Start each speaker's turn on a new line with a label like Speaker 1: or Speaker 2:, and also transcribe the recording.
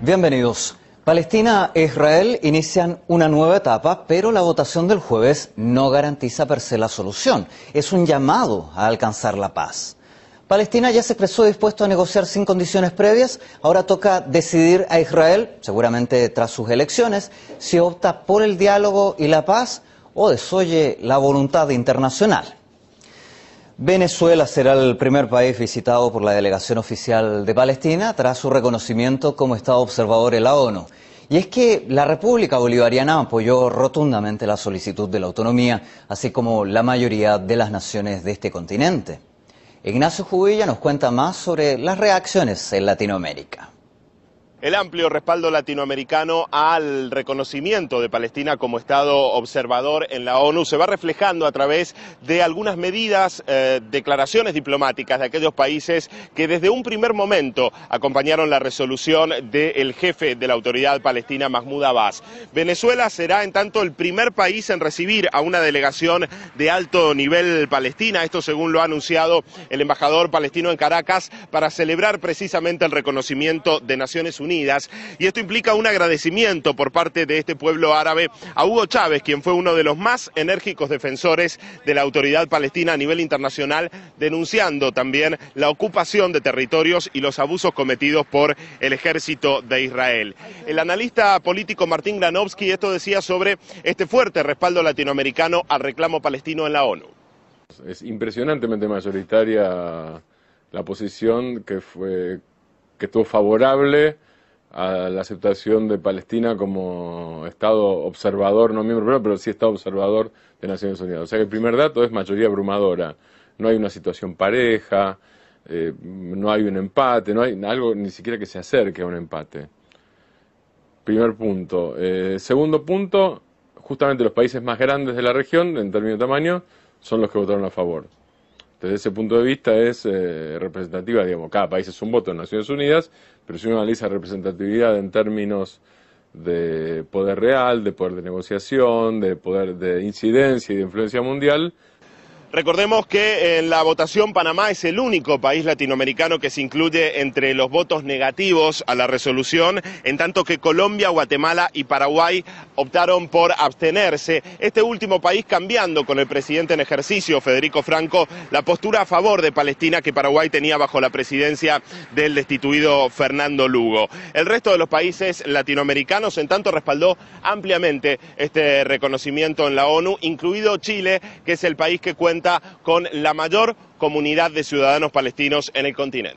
Speaker 1: Bienvenidos. Palestina e Israel inician una nueva etapa, pero la votación del jueves no garantiza per se la solución. Es un llamado a alcanzar la paz. Palestina ya se expresó dispuesto a negociar sin condiciones previas. Ahora toca decidir a Israel, seguramente tras sus elecciones, si opta por el diálogo y la paz o desoye la voluntad internacional. Venezuela será el primer país visitado por la delegación oficial de Palestina tras su reconocimiento como Estado observador en la ONU. Y es que la República Bolivariana apoyó rotundamente la solicitud de la autonomía, así como la mayoría de las naciones de este continente. Ignacio Jubilla nos cuenta más sobre las reacciones en Latinoamérica.
Speaker 2: El amplio respaldo latinoamericano al reconocimiento de Palestina como Estado observador en la ONU se va reflejando a través de algunas medidas, eh, declaraciones diplomáticas de aquellos países que desde un primer momento acompañaron la resolución del jefe de la autoridad palestina, Mahmoud Abbas. Venezuela será, en tanto, el primer país en recibir a una delegación de alto nivel palestina, esto según lo ha anunciado el embajador palestino en Caracas, para celebrar precisamente el reconocimiento de Naciones Unidas y esto implica un agradecimiento por parte de este pueblo árabe a Hugo Chávez, quien fue uno de los más enérgicos defensores de la autoridad palestina a nivel internacional, denunciando también la ocupación de territorios y los abusos cometidos por el ejército de Israel. El analista político Martín Granovsky esto decía sobre este fuerte respaldo latinoamericano al reclamo palestino en
Speaker 3: la ONU. Es impresionantemente mayoritaria la posición que fue que estuvo favorable a la aceptación de Palestina como Estado observador, no miembro, pero, sí Estado observador de Naciones Unidas. O sea que el primer dato es mayoría abrumadora. No hay una situación pareja, eh, no hay un empate, no hay algo ni siquiera que se acerque a un empate. Primer punto. Eh, segundo punto, justamente los países más grandes de la región, en términos de tamaño, son los que votaron a favor. Desde ese punto de vista es eh, representativa, digamos, cada país es un voto en Naciones Unidas, pero si uno analiza representatividad en términos de poder real, de poder de negociación, de poder de incidencia y de influencia mundial, Recordemos que en la votación Panamá es el único país latinoamericano que se
Speaker 2: incluye entre los votos negativos a la resolución, en tanto que Colombia, Guatemala y Paraguay optaron por abstenerse. Este último país cambiando con el presidente en ejercicio, Federico Franco, la postura a favor de Palestina que Paraguay tenía bajo la presidencia del destituido Fernando Lugo. El resto de los países latinoamericanos, en tanto, respaldó ampliamente este reconocimiento en la ONU, incluido Chile, que es el país que cuenta cuenta con la mayor comunidad de ciudadanos palestinos en el continente.